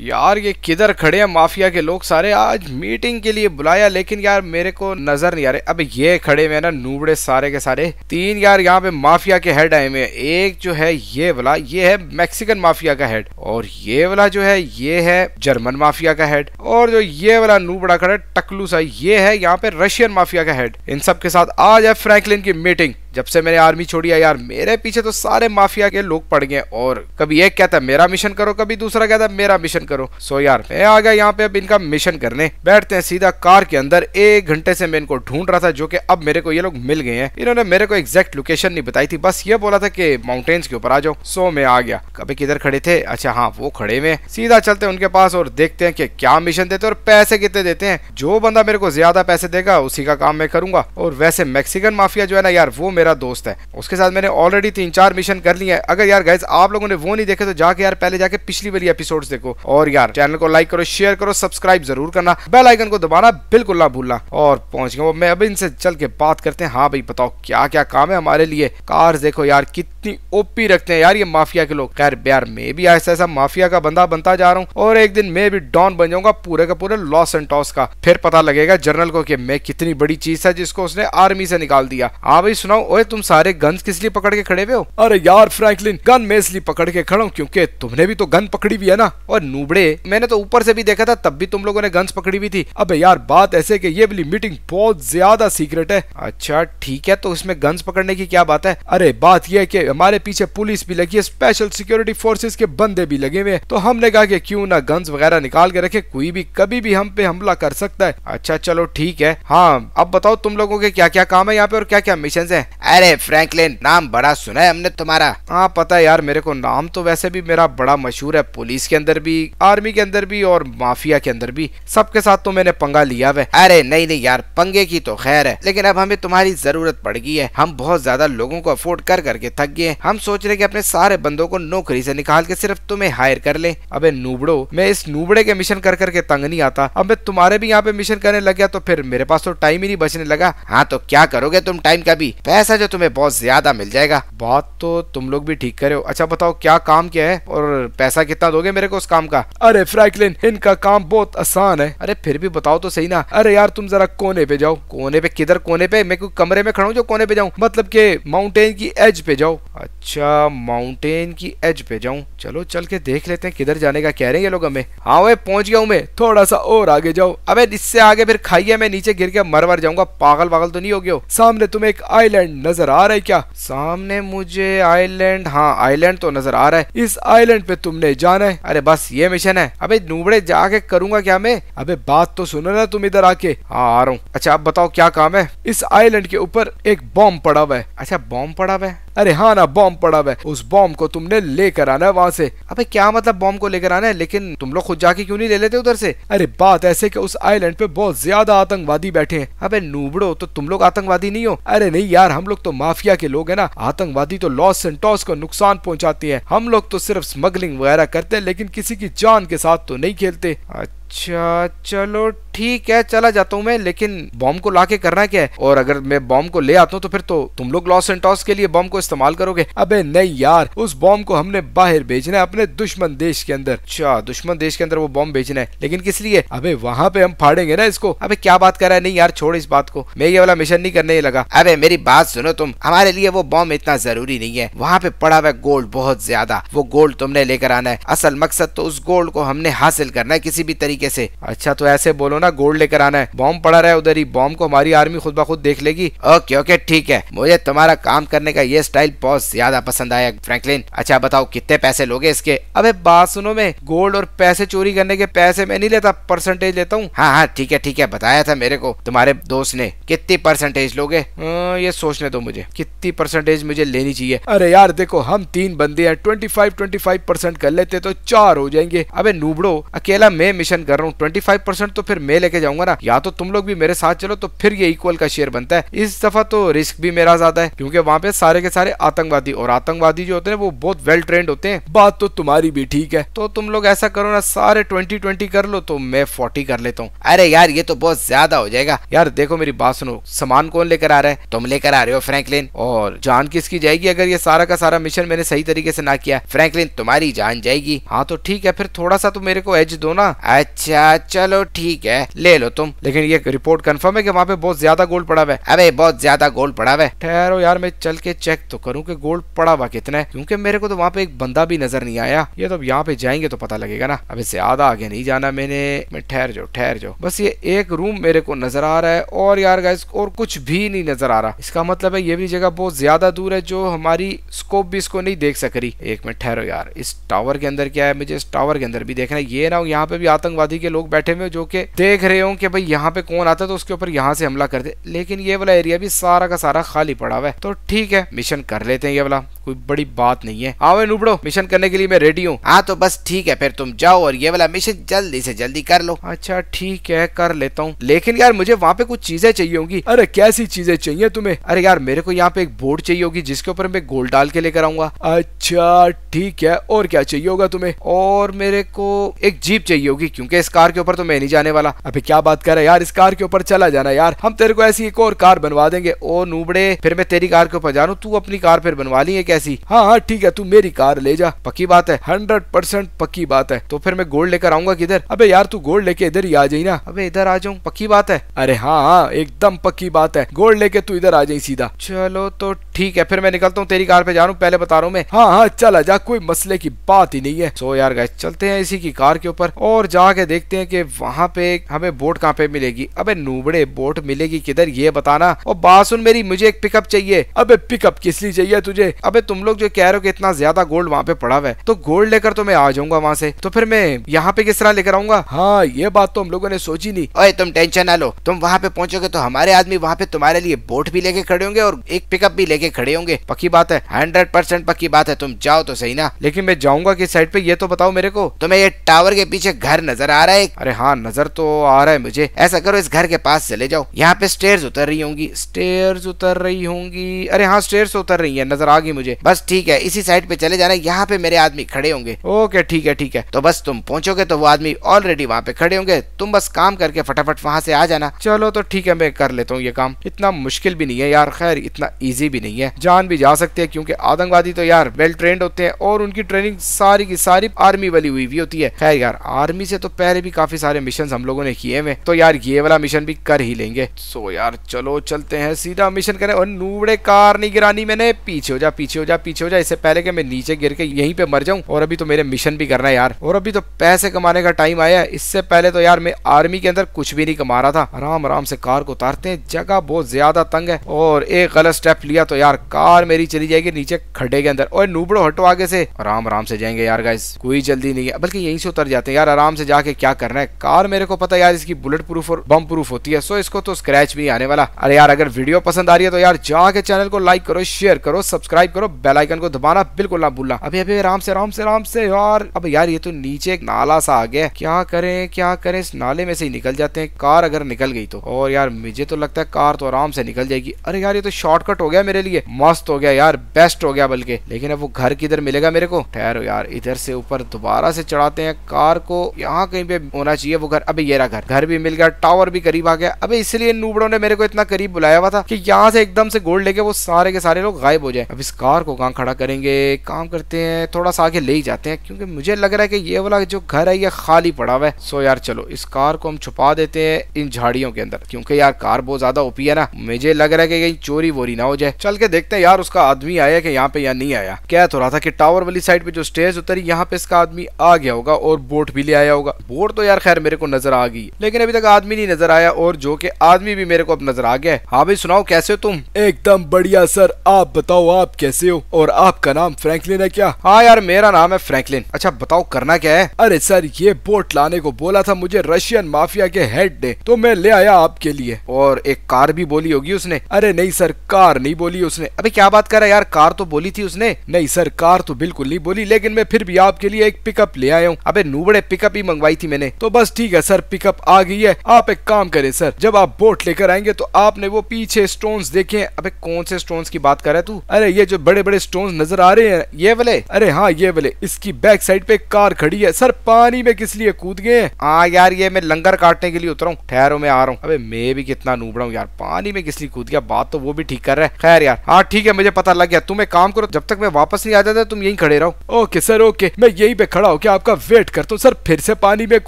यार ये किधर खड़े हैं माफिया के लोग सारे आज मीटिंग के लिए बुलाया लेकिन यार मेरे को नजर नहीं आ रहे अब ये खड़े हुए ना नूबड़े सारे के सारे तीन यार यहाँ पे माफिया के हेड आए हुए एक जो है ये वाला ये है मैक्सिकन माफिया का हेड और ये वाला जो है ये है जर्मन माफिया का हेड और जो ये वाला नूबड़ा खड़ा टकलू सा ये है यहाँ पे रशियन माफिया का हेड इन सब के साथ आज है फ्रेंकलिन की मीटिंग जब से मैंने आर्मी छोड़ी है यार मेरे पीछे तो सारे माफिया के लोग पड़ गए और कभी एक कहता है मेरा मिशन करो कभी दूसरा कहता है मेरा मिशन करो सो यार मैं आ गया यहाँ पे अब इनका मिशन करने बैठते हैं सीधा कार के अंदर एक घंटे से मैं इनको ढूंढ रहा था जो कि अब मेरे को ये लोग मिल गए हैं इन्होंने मेरे को एग्जैक्ट लोकेशन नहीं बताई थी बस ये बोला था की माउंटेन्स के ऊपर आ जाओ सो मैं आ गया कभी किधर खड़े थे अच्छा हाँ वो खड़े हुए सीधा चलते उनके पास और देखते हैं कि क्या मिशन देते और पैसे कितने देते हैं जो बंदा मेरे को ज्यादा पैसे देगा उसी का काम मैं करूंगा और वैसे मैक्सिकन माफिया जो है ना यार वो मेरे मेरा दोस्त है उसके साथ मैंने ऑलरेडी तीन चार मिशन कर लिया है अगर यार गाइज आप लोगों ने वो नहीं देखे तो जाके यार पहले जाके पिछली वाली एपिसोड देखो और यार चैनल को लाइक करो शेयर करो सब्सक्राइब जरूर करना बेल आइकन को दबाना बिल्कुल ना भूलना और पहुंच गया मैं अब इनसे चल के बात करते हैं हाँ भाई बताओ क्या क्या काम है हमारे लिए कार देखो यार कितनी ओपी रखते हैं यार ये माफिया के लोग खैर यार मैं भी ऐसा ऐसा माफिया का बंदा बनता जा रहा हूँ और एक दिन मैं भी डॉन बन जाऊंगा पूरे का पूरे लॉस एंड टॉस का फिर पता लगेगा जनरल को कि मैं कितनी बड़ी चीज है जिसको उसने आर्मी से निकाल दिया हाँ भाई सुनाओ ओए तुम सारे गन्स किस लिए पकड़ के खड़े हुए हो अरे यार फ्रैंकलिन गन मैं इसलिए पकड़ के खड़ा हूँ क्योंकि तुमने भी तो गन पकड़ी हुई है ना और नूबड़े मैंने तो ऊपर से भी देखा था तब भी तुम लोगों ने गन्स पकड़ी हुई थी अब यार बात ऐसे की ये वाली मीटिंग बहुत ज्यादा सीक्रेट है अच्छा ठीक है तो इसमें गन्स पकड़ने की क्या बात है अरे बात यह है की हमारे पीछे पुलिस भी लगी है स्पेशल सिक्योरिटी फोर्सेज के बंदे भी लगे हुए हैं तो हमने कहा की क्यूँ ना गन्स वगैरह निकाल के रखे कोई भी कभी भी हम पे हमला कर सकता है अच्छा चलो ठीक है हाँ अब बताओ तुम लोगों के क्या क्या काम है यहाँ पे और क्या क्या मिशन है अरे फ्रैंकलिन नाम बड़ा सुना है हमने तुम्हारा हाँ पता है यार मेरे को नाम तो वैसे भी मेरा बड़ा मशहूर है पुलिस के अंदर भी आर्मी के अंदर भी और माफिया के अंदर भी सबके साथ तो मैंने पंगा लिया हुआ अरे नहीं नहीं यार पंगे की तो खैर है लेकिन अब हमें तुम्हारी जरूरत पड़ गई है हम बहुत ज्यादा लोगों को अफोर्ड कर करके थक गए हम सोच रहे की अपने सारे बंदों को नौकरी से निकाल के सिर्फ तुम्हें हायर कर ले अब नूबड़ो मैं इस नूबड़े के मिशन कर करके तंग नहीं आता अब मैं तुम्हारे भी यहाँ पे मिशन करने लग गया तो फिर मेरे पास तो टाइम ही नहीं बचने लगा हाँ तो क्या करोगे तुम टाइम का भी पैसा पैसा जो तुम्हें बहुत ज्यादा मिल जाएगा बात तो तुम लोग भी ठीक करे हो अच्छा बताओ क्या काम क्या है और पैसा कितना दोगे मेरे को उस काम का अरे फ्रैंकलिन इनका काम बहुत आसान है अरे फिर भी बताओ तो सही ना अरे यार तुम जरा कोने पे जाओ कोने पे किधर कोने पे मैं कमरे में खड़ा हूँ जो कोने पे जाऊँ मतलब के माउंटेन की एज पे जाओ अच्छा माउंटेन की एज पे जाऊँ चलो चल के देख लेते हैं किधर जाने का कह रहे हैं ये लोग हमें हाँ वे पहुंच गया हूँ मैं थोड़ा सा और आगे जाओ अबे इससे आगे फिर खाइए मैं नीचे गिर के मर मर जाऊंगा पागल पागल तो नहीं हो गया सामने तुम्हें एक आईलैंड आइलैंड नजर आ रहा है क्या सामने मुझे आइलैंड हाँ आइलैंड तो नजर आ रहा है इस आइलैंड पे तुमने जाना है अरे बस ये मिशन है अबे नूबड़े जाके करूंगा क्या मैं अबे बात तो सुनो ना तुम इधर आके हाँ आ रहा हूँ अच्छा आप बताओ क्या काम है इस आइलैंड के ऊपर एक बॉम्ब पड़ा हुआ है अच्छा बॉम्ब पड़ा हुआ है अरे हाँ ना बॉम्ब पड़ा हुआ उस बॉम्ब को तुमने लेकर आना है वहाँ से अबे क्या मतलब बॉम्ब को लेकर आना है लेकिन तुम लोग खुद जाके क्यों नहीं ले लेते उधर से अरे बात ऐसे कि उस आइलैंड पे बहुत ज्यादा आतंकवादी बैठे हैं अबे नूबड़ो तो तुम लोग आतंकवादी नहीं हो अरे नहीं यार हम लोग तो माफिया के लोग है ना आतंकवादी तो लॉस टॉस को नुकसान पहुँचाती है हम लोग तो सिर्फ स्मगलिंग वगैरह करते हैं लेकिन किसी की जान के साथ तो नहीं खेलते अच्छा चलो ठीक है चला जाता हूँ मैं लेकिन बॉम्ब को ला करना क्या है और अगर मैं बॉम्ब को ले आता हूँ तो फिर तो तुम लोग लॉस एंड टॉस के लिए बॉम्ब को इस्तेमाल करोगे अबे नहीं यार उस बॉम्ब को हमने बाहर भेजना है अपने दुश्मन देश के अंदर अच्छा दुश्मन देश के अंदर वो बॉम्ब भेजना है लेकिन किस लिए अबे वहाँ पे हम फाड़ेंगे ना इसको अबे क्या बात कर रहा है नहीं यार छोड़ इस बात को मैं ये वाला मिशन नहीं करने लगा अबे मेरी बात सुनो तुम हमारे लिए वो बॉम्ब इतना जरूरी नहीं है वहाँ पे पड़ा हुआ गोल्ड बहुत ज्यादा वो गोल्ड तुमने लेकर आना है असल मकसद तो उस गोल्ड को हमने हासिल करना है किसी भी तरीके से अच्छा तो ऐसे बोलो आना गोल्ड लेकर आना है बॉम्ब पड़ा रहा है उधर ही बॉम्ब को हमारी आर्मी खुद ब खुद देख लेगी ओके ओके ठीक है मुझे तुम्हारा काम करने का ये स्टाइल बहुत ज्यादा पसंद आया फ्रैंकलिन अच्छा बताओ कितने पैसे लोगे इसके अबे बात सुनो मैं गोल्ड और पैसे चोरी करने के पैसे मैं नहीं लेता परसेंटेज लेता हूँ हाँ हाँ ठीक है ठीक है बताया था मेरे को तुम्हारे दोस्त ने कितनी परसेंटेज लोगे हम्म, ये सोचने दो मुझे कितनी परसेंटेज मुझे लेनी चाहिए अरे यार देखो हम तीन बंदे हैं twenty five twenty five percent कर लेते तो चार हो जाएंगे अबे नूबड़ो अकेला मैं मिशन कर रहा हूँ ट्वेंटी फाइव परसेंट तो फिर मैं मैं लेके जाऊंगा ना या तो तुम लोग भी मेरे साथ चलो तो फिर ये इक्वल का शेयर बनता है इस दफा तो रिस्क भी मेरा ज्यादा है क्योंकि वहाँ पे सारे के सारे आतंकवादी और आतंकवादी जो होते हैं वो बहुत वेल ट्रेंड होते हैं बात तो तुम्हारी भी ठीक है तो तुम लोग ऐसा करो ना सारे ट्वेंटी ट्वेंटी कर लो तो मैं फोर्टी कर लेता हूँ अरे यार ये तो बहुत ज्यादा हो जाएगा यार देखो मेरी बात सुनो सामान कौन लेकर आ रहा है तुम लेकर आ रहे हो फ्रैंकलिन और जान किसकी जाएगी अगर ये सारा का सारा मिशन मैंने सही तरीके से ना किया फ्रैंकलिन तुम्हारी जान जाएगी हाँ तो ठीक है फिर थोड़ा सा तो मेरे को एज दो ना अच्छा चलो ठीक है है ले लो तुम लेकिन ये रिपोर्ट कंफर्म है कि वहाँ पे बहुत ज्यादा गोल्ड पड़ा हुआ है अरे बहुत ज्यादा गोल्ड पड़ा हुआ है ठहरो यार मैं चल के चेक तो करूँ की गोल्ड पड़ा हुआ कितना है क्यूँकी मेरे को तो वहाँ पे एक बंदा भी नजर नहीं आया ये तो यहाँ पे जाएंगे तो पता लगेगा ना अब इससे आधा आगे नहीं जाना मैंने मैं ठहर जाओ ठहर जाओ बस ये एक रूम मेरे को नजर आ रहा है और यार गाइस और कुछ भी नहीं नजर आ रहा इसका मतलब है ये भी जगह बहुत ज्यादा दूर है जो हमारी स्कोप भी इसको नहीं देख सक रही एक मिनट ठहरो यार इस टावर के अंदर क्या है मुझे इस टावर के अंदर भी देखना है ये ना यहाँ पे भी आतंकवादी के लोग बैठे हुए जो के देख देख रहे हो कि भाई यहाँ पे कौन आता है तो उसके ऊपर यहाँ से हमला कर दे लेकिन ये वाला एरिया भी सारा का सारा खाली पड़ा हुआ है तो ठीक है मिशन कर लेते हैं ये वाला कोई बड़ी बात नहीं है आओ नुबड़ो मिशन करने के लिए मैं रेडी हूँ हाँ तो बस ठीक है फिर तुम जाओ और ये वाला मिशन जल्दी से जल्दी कर लो अच्छा ठीक है कर लेता हूँ लेकिन यार मुझे वहाँ पे कुछ चीजें चाहिए होंगी अरे कैसी चीजें चाहिए तुम्हें अरे यार मेरे को यहाँ पे एक बोर्ड चाहिए होगी जिसके ऊपर मैं गोल डाल के लेकर आऊंगा अच्छा ठीक है और क्या चाहिए होगा तुम्हें और मेरे को एक जीप चाहिए होगी क्योंकि इस कार के ऊपर तो मैं नहीं जाने वाला अभी क्या बात कर रहा है यार इस कार के ऊपर चला जाना यार हम तेरे को ऐसी एक और कार बनवा देंगे ओ नूबड़े फिर मैं तेरी कार के ऊपर जा रहा हूँ तू अपनी कार फिर बनवा ली है कैसी हाँ हाँ ठीक है तू मेरी कार ले जा पक्की बात है हंड्रेड परसेंट पक्की बात है तो फिर मैं गोल्ड लेकर आऊंगा किधर अबे यार तू गोल्ड लेके इधर ही आ जाए ना अबे इधर आ जाऊँ पक्की बात है अरे हाँ हाँ एकदम पक्की बात है गोल्ड लेके तू इधर आ जाये सीधा चलो तो ठीक है फिर मैं निकलता हूँ तेरी कार पे जा रहा हूँ पहले बता रहा हूँ मैं हाँ हाँ चल जा कोई मसले की बात ही नहीं है सो यार गए चलते हैं इसी की कार के ऊपर और जाके देखते हैं कि वहाँ पे हमें बोट कहाँ पे मिलेगी अबे नूबड़े बोट मिलेगी किधर ये बताना और बात सुन मेरी मुझे एक पिकअप चाहिए अबे पिकअप किस लिए चाहिए तुझे अबे तुम लोग जो कह रहे हो कि इतना ज्यादा गोल्ड वहाँ पे पड़ा हुआ है तो गोल्ड लेकर तो मैं आ जाऊंगा वहाँ से तो फिर मैं यहाँ पे किस तरह लेकर आऊंगा हाँ ये बात तो हम लोगों ने सोची नहीं अरे तुम टेंशन ना लो तुम वहाँ पे पहुंचोगे तो हमारे आदमी वहाँ पे तुम्हारे लिए बोट भी लेके खड़े होंगे और एक पिकअप भी लेके लेके खड़े होंगे पक्की बात है हंड्रेड परसेंट पक्की बात है तुम जाओ तो सही ना लेकिन मैं जाऊंगा किस साइड पे ये तो बताओ मेरे को तुम्हें ये टावर के पीछे घर नजर आ रहा है अरे हाँ नजर तो आ रहा है मुझे ऐसा करो इस घर के पास चले जाओ यहाँ पे स्टेयर उतर रही होंगी स्टेयर उतर रही होंगी अरे हाँ स्टेयर उतर रही है नजर आ गई मुझे बस ठीक है इसी साइड पे चले जाना यहाँ पे मेरे आदमी खड़े होंगे ओके ठीक है ठीक है तो बस तुम पहुंचोगे तो वो आदमी ऑलरेडी वहाँ पे खड़े होंगे तुम बस काम करके फटाफट वहाँ से आ जाना चलो तो ठीक है मैं कर लेता हूँ ये काम इतना मुश्किल भी नहीं है यार खैर इतना ईजी भी नहीं नहीं है जान भी जा सकते हैं क्योंकि आतंकवादी तो यार वेल ट्रेंड होते हैं और उनकी ट्रेनिंग सारी की सारी आर्मी वाली हुई भी होती है खैर यार आर्मी से तो पहले भी काफी सारे मिशन हम लोगों ने किए हुए तो यार ये वाला मिशन भी कर ही लेंगे सो यार चलो चलते हैं सीधा मिशन करें और नूबड़े कार नहीं गिरानी मैंने पीछे हो जा पीछे हो जा पीछे हो जा इससे पहले कि मैं नीचे गिर के यहीं पे मर जाऊं और अभी तो मेरे मिशन भी करना है यार और अभी तो पैसे कमाने का टाइम आया है इससे पहले तो यार मैं आर्मी के अंदर कुछ भी नहीं कमा रहा था आराम आराम से कार को उतारते हैं जगह बहुत ज्यादा तंग है और एक गलत स्टेप लिया तो यार कार मेरी चली जाएगी नीचे खड्डे के अंदर और नूबड़ो हटो आगे से आराम आराम से जाएंगे यार गाइस कोई जल्दी नहीं है बल्कि यहीं से उतर जाते हैं यार आराम से जाके क्या करना है कार मेरे को पता यार इसकी बुलेट प्रूफ और बम प्रूफ होती है सो इसको तो स्क्रैच भी आने वाला अरे यार अगर वीडियो पसंद आ रही है तो यार जाके चैनल को लाइक करो शेयर करो सब्सक्राइब करो बेलाइकन को दबाना बिल्कुल ना भूलना अभी अभी आराम से आराम से आराम से यार अब यार ये तो नीचे एक नाला सा आ गया क्या करें क्या करें इस नाले में से ही निकल जाते हैं कार अगर निकल गई तो और यार मुझे तो लगता है कार तो आराम से निकल जाएगी अरे यार ये तो शॉर्टकट हो गया मेरे लिए ठीक है मस्त हो गया यार बेस्ट हो गया बल्कि लेकिन अब वो घर किधर मिलेगा मेरे को ठहरो यार इधर से ऊपर दोबारा से चढ़ाते हैं कार को यहाँ कहीं पे होना चाहिए वो घर अबे ये रहा घर घर भी मिल गया टावर भी करीब आ गया अबे इसलिए नूबड़ों ने मेरे को इतना करीब बुलाया हुआ था कि यहाँ से एकदम से गोल्ड लेके वो सारे के सारे लोग गायब हो जाए अब इस कार को कहाँ खड़ा करेंगे काम करते हैं थोड़ा सा आगे ले ही जाते हैं क्योंकि मुझे लग रहा है कि ये वाला जो घर है ये खाली पड़ा हुआ है सो यार चलो इस कार को हम छुपा देते हैं इन झाड़ियों के अंदर क्योंकि यार कार बहुत ज्यादा ओपी है ना मुझे लग रहा है कि कहीं चोरी वोरी ना हो जाए चल के देखते हैं यार उसका आदमी आया कि यहाँ पे या नहीं आया क्या तो रहा था कि टावर वाली साइड पे जो स्टेज उतरी यहाँ पे इसका आदमी आ गया होगा और बोट भी ले आया होगा बोट तो यार खैर मेरे को नजर आ गई लेकिन अभी तक आदमी नहीं नजर आया और जो कि आदमी भी मेरे को अब नजर आ गया हाँ भाई सुनाओ कैसे हो तुम एकदम बढ़िया सर आप बताओ आप कैसे हो और आपका नाम फ्रेंकलिन है क्या हाँ यार मेरा नाम है फ्रेंकलिन अच्छा बताओ करना क्या है अरे सर ये बोट लाने को बोला था मुझे रशियन माफिया के हेड ने तो मैं ले आया आपके लिए और एक कार भी बोली होगी उसने अरे नहीं सर कार नहीं बोली उसने अबे क्या बात कर रहा यार कार तो बोली थी उसने नहीं सर कार तो बिल्कुल नहीं बोली लेकिन मैं फिर भी आपके लिए एक पिकअप ले आया हूँ अबे नूबड़े पिकअप ही मंगवाई थी मैंने तो बस ठीक है सर पिकअप आ गई है आप एक काम करें सर जब आप बोट लेकर आएंगे तो आपने वो पीछे स्टोन देखे अबे कौन से स्टोन की बात कर तू अरे ये जो बड़े बड़े स्टोन नजर आ रहे हैं ये वाले अरे हाँ ये वाले इसकी बैक साइड पे कार खड़ी है सर पानी में किस लिए कूद गए हाँ यार ये मैं लंगर काटने के लिए उतरा हूँ ठहरो में आ रहा हूँ अबे मैं भी कितना नूबड़ा हूँ यार पानी में किस लिए कूद गया बात तो वो भी ठीक कर रहा है खैर यार यार हाँ ठीक है मुझे पता लग गया तुम एक काम करो जब तक मैं वापस नहीं आ जाता तुम यही खड़े रहो ओके सर ओके मैं यही पे खड़ा होकर आपका वेट करता हूँ सर फिर से पानी में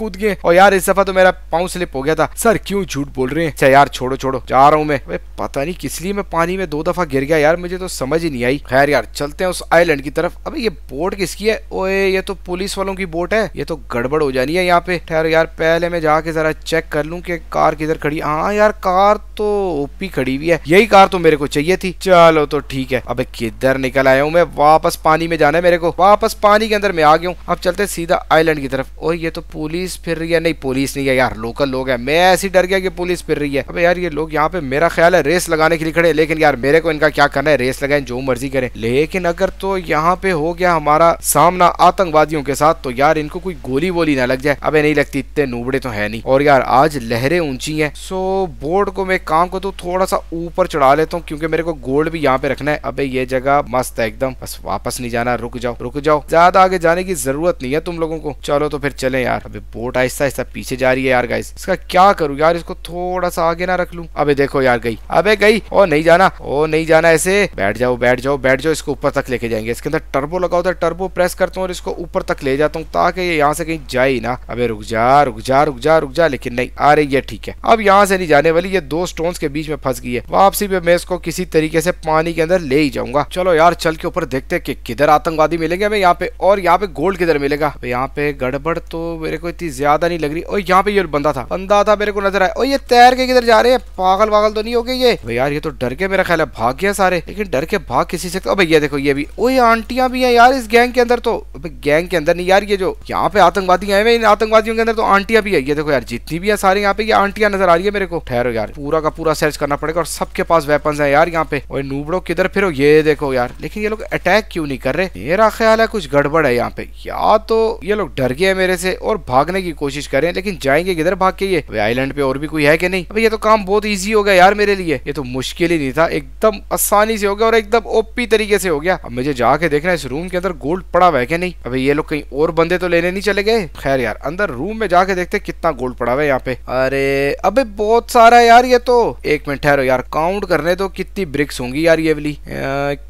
कूद गए और यार इस दफा तो मेरा पाँव स्लिप हो गया था सर क्यों झूठ बोल रहे हैं अच्छा यार छोड़ो छोड़ो जा रहा हूँ मैं पता नहीं किस लिए मैं पानी में दो दफा गिर गया यार मुझे तो समझ ही नहीं आई खैर यार चलते हैं उस आइलैंड की तरफ अभी ये बोट किसकी है ओए ये तो पुलिस वालों की बोट है ये तो गड़बड़ हो जानी है यहाँ पे ठहर यार पहले मैं जाके जरा चेक कर लूँ की कार किधर खड़ी हाँ यार कार तो ओपी खड़ी हुई है यही कार तो मेरे को चाहिए थी चलो तो ठीक है अब किधर निकल आया हूँ मैं वापस पानी में जाना है मेरे को वापस पानी के अंदर मैं आ गया हूँ अब चलते सीधा आइलैंड की तरफ और ये तो पुलिस फिर रही है नहीं पुलिस नहीं है यार लोकल लोग है मैं ऐसी डर गया कि पुलिस फिर रही है अब यार ये लोग यहाँ पे मेरा ख्याल है रेस लगाने के लिए खड़े लेकिन यार मेरे को इनका क्या करना है रेस लगाए जो मर्जी करे लेकिन अगर तो यहाँ पे हो गया हमारा सामना आतंकवादियों के साथ तो यार इनको कोई गोली वोली ना लग जाए अबे नहीं लगती इतने नूबड़े तो है नहीं और यार आज लहरें ऊंची हैं सो बोर्ड को मैं काम को तो थोड़ा सा ऊपर चढ़ा लेता हूँ क्योंकि मेरे को गोल्ड बोर्ड भी यहाँ पे रखना है अबे ये जगह मस्त है एकदम बस वापस नहीं जाना रुक जाओ रुक जाओ ज्यादा आगे जाने की जरूरत नहीं है तुम लोगों को चलो तो फिर चले यार अभी बोट आहिस्ता आहिस्ता पीछे जा रही है यार गाइस इसका क्या करूँ यार इसको थोड़ा सा आगे ना रख लू अबे देखो यार गई अबे गई ओ नहीं जाना ओ नहीं जाना ऐसे बैठ जाओ बैठ जाओ बैठ जाओ इसको ऊपर तक लेके जाएंगे इसके अंदर टर्बो लगा होता है टर्बो प्रेस करता हूँ और इसको ऊपर तक ले जाता हूँ ताकि ये यहाँ से कहीं जाए ना अबे रुक जा रुक जा रुक जा रुक जा लेकिन नहीं रही है ठीक है अब यहाँ से नहीं जाने वाली ये दो स्टोन के बीच में फंस गई है वापसी पे मैं इसको किसी तरीके से पानी के अंदर ले ही जाऊंगा चलो यार चल के ऊपर देखते हैं कि किधर आतंकवादी मिलेंगे हमें यहाँ पे और यहाँ पे गोल्ड किधर मिलेगा यहाँ पे गड़बड़ तो मेरे को इतनी ज्यादा नहीं लग रही और यहाँ पे ये बंदा था बंदा था मेरे को नजर आया और ये तैर के किधर जा रहे हैं पागल वागल तो नहीं हो गए ये यार ये तो डर के मेरा ख्याल है भाग गया सारे लेकिन डर के भाग किसी से भैया देखो ये भी वही आंटिया भी है यार इस गैंग के अंदर तो गैंग के अंदर नहीं यार ये जो यहाँ पे आतंकवादी आए हुए इन आतंकवादियों के अंदर तो आंटिया भी है ये देखो यार जितनी भी है सारे यहाँ पे ये आंटिया नजर आ रही है मेरे को ठहरो यार पूरा का पूरा सर्च करना पड़ेगा और सबके पास वेपन है यार यहाँ पे और नूबड़ो किधर फिर ये देखो यार लेकिन ये लोग अटैक क्यों नहीं कर रहे मेरा ख्याल है कुछ गड़बड़ है यहाँ पे या तो ये लोग डर गए मेरे से और भागने की कोशिश कर रहे हैं लेकिन जाएंगे किधर भाग के ये आईलैंड पे और भी कोई है कि नहीं अभी ये तो काम बहुत ईजी हो गया यार मेरे लिए ये तो मुश्किल ही नहीं था एकदम आसानी से हो गया और एकदम ओपी तरीके से हो गया अब मुझे जाके देखना इस रूम के अंदर गोल्ड पड़ा हुआ है क्या नहीं अभी ये लोग कहीं और बंदे तो लेने नहीं चले गए खैर यार अंदर रूम में जाके देखते कितना गोल्ड पड़ा हुआ है यहाँ पे अरे अभी बहुत सारा यार ये तो एक मिनट ठहरो यार काउंट करने तो कितनी ब्रिक्स होंगी होगी यार ये वाली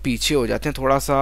पीछे हो जाते हैं थोड़ा सा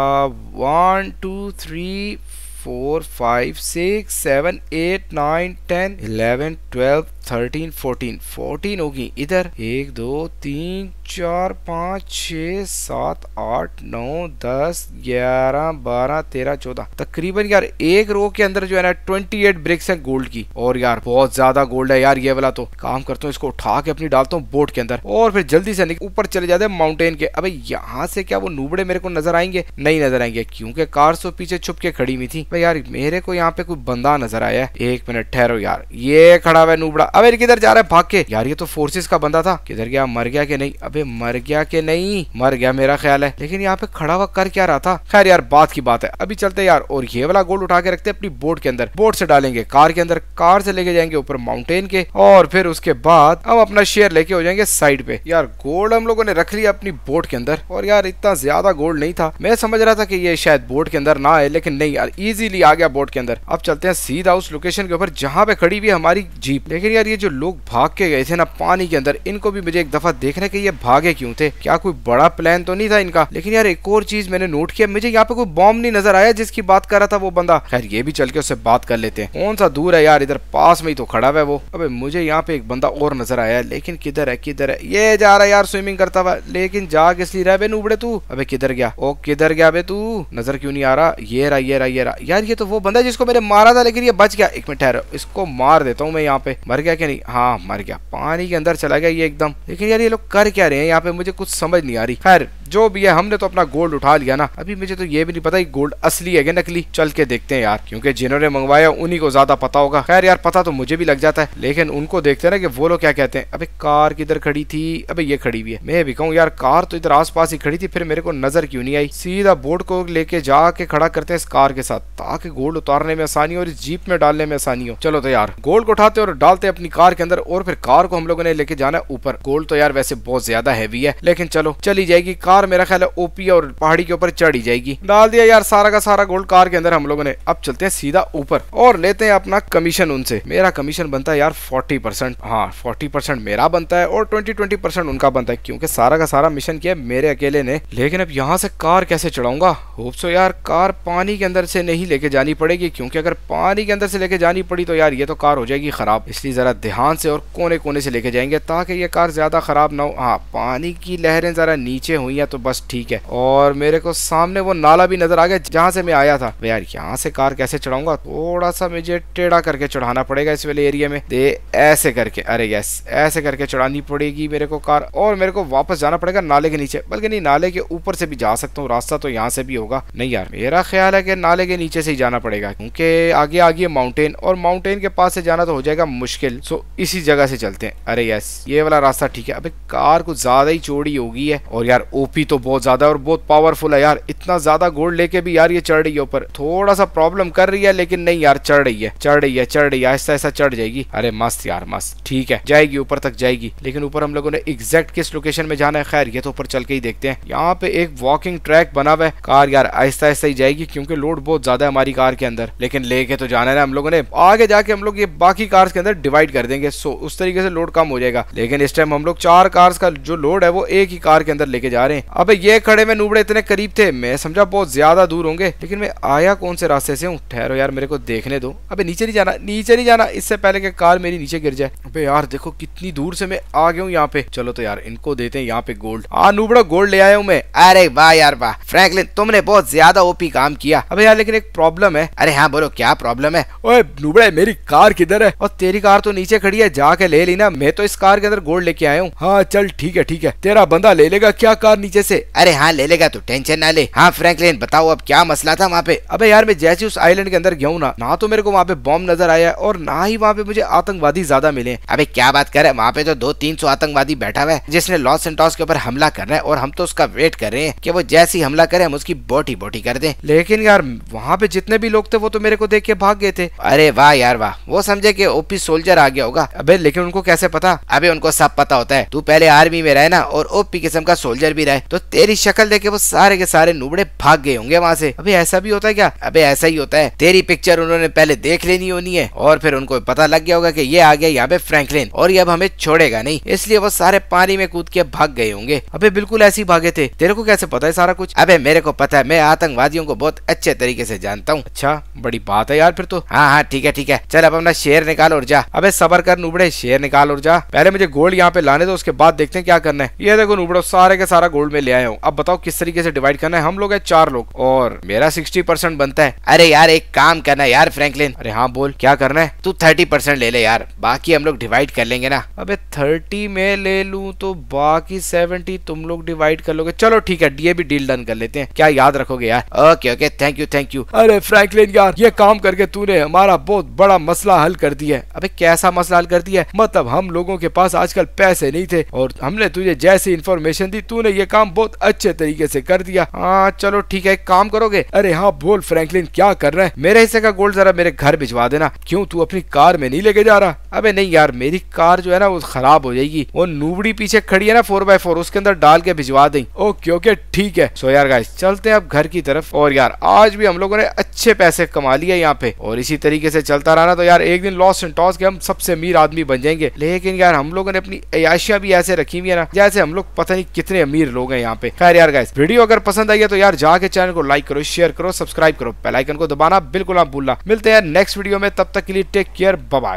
one two three four five six seven eight nine ten eleven twelve thirteen fourteen fourteen होगी इधर एक दो तीन चार पाँच छ सात आठ नौ दस ग्यारह बारह तेरह चौदह तकरीबन यार एक रो के अंदर जो है ना ट्वेंटी एट ब्रिक्स है गोल्ड की और यार बहुत ज्यादा गोल्ड है यार ये वाला तो काम करता हूँ इसको उठा के अपनी डालता हूँ बोट के अंदर और फिर जल्दी से ऊपर चले जाते हैं माउंटेन के अभी यहाँ से क्या वो नूबड़े मेरे को नजर आएंगे नहीं नजर आएंगे क्योंकि कार सो पीछे छुप के खड़ी हुई थी भाई यार मेरे को यहाँ पे कोई बंदा नजर आया है एक मिनट ठहरो यार ये खड़ा हुआ नूबड़ा अबे किधर जा रहा है भाग के यार ये तो फोर्सेस का बंदा था किधर गया मर गया कि नहीं अबे मर गया कि नहीं मर गया मेरा ख्याल है लेकिन यहाँ पे खड़ा हुआ कर क्या रहा था खैर यार बात की बात है अभी चलते यार और ये वाला गोल्ड उठा के रखते अपनी बोट के अंदर बोट से डालेंगे कार के अंदर कार से लेके जाएंगे ऊपर माउंटेन के और फिर उसके बाद हम अपना शेयर लेके हो जाएंगे साइड पे यार गोल्ड हम लोगों ने रख लिया अपनी बोट के अंदर और यार इतना ज्यादा गोल्ड नहीं था मैं समझ रहा था कि ये शायद बोट के अंदर ना आए लेकिन नहीं यार इजीली आ गया बोट के अंदर अब चलते हैं सीधा उस लोकेशन के ऊपर जहाँ पे खड़ी हुई हमारी जीप लेकिन यार यार ये जो लोग भाग के गए थे ना पानी के अंदर इनको भी मुझे एक दफा देखने के ये भागे क्यों थे क्या कोई बड़ा प्लान तो नहीं था इनका लेकिन यार एक और चीज मैंने नोट किया मुझे यहाँ पे कोई बॉम्ब नहीं नजर आया जिसकी बात कर रहा था वो बंदा खैर ये भी चल के उससे बात कर लेते हैं कौन सा दूर है यार इधर पास में ही तो खड़ा हुआ है वो अबे मुझे यहाँ पे एक बंदा और नजर आया लेकिन किधर है किधर है ये जा रहा है यार स्विमिंग करता हुआ लेकिन जा किस लिए रहा है उबड़े तू अबे किधर गया ओ किधर गया बे तू नजर क्यों नहीं आ रहा ये रहा ये रहा ये रहा यार ये तो वो बंदा जिसको मैंने मारा था लेकिन ये बच गया एक मिनट ठहरा इसको मार देता हूँ मैं यहाँ पे मर गया गया क्या नहीं हाँ मर गया पानी के अंदर चला गया ये एकदम लेकिन यार ये लोग कर क्या रहे हैं यहाँ पे मुझे कुछ समझ नहीं आ रही खैर जो भी है हमने तो अपना गोल्ड उठा लिया ना अभी मुझे तो ये भी नहीं पता कि गोल्ड असली है नकली चल के देखते हैं यार क्योंकि जिन्होंने मंगवाया उन्हीं को ज्यादा पता होगा खैर यार पता तो मुझे भी लग जाता है लेकिन उनको देखते ना कि वो लोग क्या कहते हैं अभी कार किधर खड़ी थी अबे ये खड़ी हुई है मैं भी कहूँ यार कार तो इधर आसपास ही खड़ी थी फिर मेरे को नजर क्यों नहीं आई सीधा बोर्ड को लेके जाके खड़ा करते हैं इस कार के साथ ताकि गोल्ड उतारने में आसानी हो और इस जीप में डालने में आसानी हो चलो तो यार गोल्ड को उठाते और डालते अपनी कार के अंदर और फिर कार को हम लोगों ने लेके जाना ऊपर गोल्ड तो यार वैसे बहुत ज्यादा हैवी है लेकिन चलो चली जाएगी कार कार मेरा ख्याल है ओपी और पहाड़ी के ऊपर चढ़ ही जाएगी डाल दिया यार सारा का सारा गोल्ड कार के अंदर हम लोगों ने अब चलते हैं सीधा ऊपर और लेते हैं अपना कमीशन उनसे मेरा कमीशन बनता है यार फोर्टी परसेंट हाँ फोर्टी परसेंट मेरा बनता है और ट्वेंटी ट्वेंटी परसेंट उनका बनता है क्योंकि सारा का सारा मिशन किया मेरे अकेले ने लेकिन अब यहाँ से कार कैसे चढ़ाऊंगा होप सो यार कार पानी के अंदर से नहीं लेके जानी पड़ेगी क्योंकि अगर पानी के अंदर से लेके जानी पड़ी तो यार ये तो कार हो जाएगी खराब इसलिए जरा ध्यान से और कोने कोने से लेके जाएंगे ताकि ये कार ज्यादा खराब ना हो हाँ पानी की लहरें जरा नीचे हुई है तो बस ठीक है और मेरे को सामने वो नाला भी नजर आ गया जहाँ से मैं आया था यार यहाँ से कार कैसे चढ़ाऊंगा थोड़ा सा मुझे टेढ़ा करके चढ़ाना पड़ेगा इस वाले एरिया में दे ऐसे करके अरे यस ऐसे करके चढ़ानी पड़ेगी मेरे को कार और मेरे को वापस जाना पड़ेगा नाले के नीचे बल्कि नहीं नाले के ऊपर से भी जा सकता हूँ रास्ता तो यहाँ से भी होगा नहीं यार मेरा ख्याल है कि नाले के नीचे से ही जाना पड़ेगा क्योंकि आगे आगे माउंटेन और माउंटेन के पास से जाना तो हो जाएगा मुश्किल सो इसी जगह से चलते हैं अरे यस ये वाला रास्ता ठीक है अभी कार को ज्यादा ही चौड़ी होगी है और यार ऊपर भी तो बहुत ज्यादा और बहुत पावरफुल है यार इतना ज्यादा गोल्ड लेके भी यार ये चढ़ रही है ऊपर थोड़ा सा प्रॉब्लम कर रही है लेकिन नहीं यार चढ़ रही है चढ़ रही है चढ़ रही है ऐसा ऐसा चढ़ जाएगी अरे मस्त यार मस्त ठीक है जाएगी ऊपर तक जाएगी लेकिन ऊपर हम लोगों ने एग्जैक्ट किस लोकेशन में जाना है खैर ये तो ऊपर चल के ही देखते हैं यहाँ पे एक वॉकिंग ट्रैक बना हुआ है कार यार ऐसा ऐसा ही जाएगी क्योंकि लोड बहुत ज्यादा है हमारी कार के अंदर लेकिन लेके तो जाना है हम लोगों ने आगे जाके हम लोग ये बाकी कार्स के अंदर डिवाइड कर देंगे सो उस तरीके से लोड कम हो जाएगा लेकिन इस टाइम हम लोग चार कार्स का जो लोड है वो एक ही कार के अंदर लेके जा रहे हैं अब ये खड़े में नूबड़े इतने करीब थे मैं समझा बहुत ज्यादा दूर होंगे लेकिन मैं आया कौन से रास्ते से हूँ ठहरो यार मेरे को देखने दो अबे नीचे नहीं जाना नीचे नहीं जाना इससे पहले कि कार मेरी नीचे गिर जाए अबे यार देखो कितनी दूर से मैं आ गया हूँ यहाँ पे चलो तो यार इनको देते हैं यहाँ पे गोल्ड हाँ नूबड़ा गोल्ड ले आया हूँ मैं अरे वाह यार वाह फ्रेंकलिन तुमने बहुत ज्यादा ओपी काम किया अब यार लेकिन एक प्रॉब्लम है अरे हाँ बोलो क्या प्रॉब्लम है ओए नूबड़े मेरी कार किधर है और तेरी कार तो नीचे खड़ी है जाके ले ली ना मैं तो इस कार के अंदर गोल्ड लेके आया हूँ हाँ चल ठीक है ठीक है तेरा बंदा ले लेगा क्या कार नीचे नीचे से अरे हाँ ले लेगा तो टेंशन ना ले हाँ फ्रैंकलिन बताओ अब क्या मसला था वहाँ पे अबे यार मैं जैसे उस आइलैंड के अंदर गया ना ना तो मेरे को वहाँ पे बॉम्ब नजर आया और ना ही वहाँ पे मुझे आतंकवादी ज्यादा मिले अभी क्या बात करे वहाँ पे तो दो तीन सौ आतंकवादी बैठा हुआ है जिसने लॉस एंटॉस के ऊपर हमला रहे हैं और हम तो उसका वेट कर रहे हैं की वो जैसी हमला करे हम उसकी बोटी बोटी कर दे लेकिन यार वहाँ पे जितने भी लोग थे वो तो मेरे को देख के भाग गए थे अरे वाह यार वाह वो समझे की ओपी सोल्जर आ गया होगा अबे लेकिन उनको कैसे पता अबे उनको सब पता होता है तू पहले आर्मी में रहे ना और ओपी किस्म का सोल्जर भी रहे तो तेरी शक्ल देखे वो सारे के सारे नूबड़े भाग गए होंगे वहाँ से अभी ऐसा भी होता है क्या अबे ऐसा ही होता है तेरी पिक्चर उन्होंने पहले देख लेनी होनी है और फिर उनको पता लग गया होगा की ये आ गया यहाँ पे फ्रैंकलिन और ये अब हमें छोड़ेगा नहीं इसलिए वो सारे पानी में कूद के भाग गए होंगे अभी बिल्कुल ऐसे ही भागे थे तेरे को कैसे पता है सारा कुछ अभी मेरे को पता है मैं आतंकवादियों को बहुत अच्छे तरीके से जानता हूँ अच्छा बड़ी बात है यार फिर तो हाँ हाँ ठीक है ठीक है चल अब अपना शेर निकाल और जा अबे सबर कर नुबड़े शेर निकाल और जा पहले मुझे गोल्ड यहाँ पे लाने दो उसके बाद देखते हैं क्या करना है ये देखो नुबड़ो सारे के सारा गोल्ड में ले आया हूँ अब बताओ किस तरीके से डिवाइड करना है हम लोग है चार लोग और मेरा सिक्सटी परसेंट बनता है अरे यार एक काम करना यार फ्रैंकलिन अरे हाँ बोल क्या करना है तू थर्टी परसेंट ले ले यार बाकी हम लोग डिवाइड कर लेंगे ना अब थर्टी में ले लू तो बाकी सेवेंटी तुम लोग डिवाइड कर लोगे चलो ठीक है डीए भी डील डन कर लेते हैं क्या याद रखोगे यार okay okay thank you thank you अरे फ्रैंकलिन यार ये काम करके तूने हमारा बहुत बड़ा मसला हल कर दिया है अबे कैसा मसला हल कर दिया है मतलब हम लोगों के पास आजकल पैसे नहीं थे और हमने तुझे जैसी इन्फॉर्मेशन दी तूने ये काम काम बहुत अच्छे तरीके से कर दिया हाँ चलो ठीक है काम करोगे अरे हाँ बोल फ्रैंकलिन क्या कर रहा है मेरे हिस्से का गोल्ड जरा मेरे घर भिजवा देना क्यों तू अपनी कार में नहीं लेके जा रहा अबे नहीं यार मेरी कार जो है ना वो खराब हो जाएगी वो नूबड़ी पीछे खड़ी है ना फोर बाय फोर उसके अंदर डाल के भिजवा दें ओके ओके ठीक है सो यार गाइस चलते हैं अब घर की तरफ और यार आज भी हम लोगों ने अच्छे पैसे कमा लिए यहाँ पे और इसी तरीके से चलता रहा ना तो यार एक दिन लॉस एंड टॉस के हम सबसे अमीर आदमी बन जाएंगे लेकिन यार हम लोगों ने अपनी अयाशियां भी ऐसे रखी हुई है ना जैसे हम लोग पता नहीं कितने अमीर लोग लोग हैं यहाँ पे खैर यार गाइस वीडियो अगर पसंद आई है तो यार जाके चैनल को लाइक करो शेयर करो सब्सक्राइब करो बेलाइकन को दबाना बिल्कुल ना भूलना मिलते हैं नेक्स्ट वीडियो में तब तक के लिए टेक केयर बाय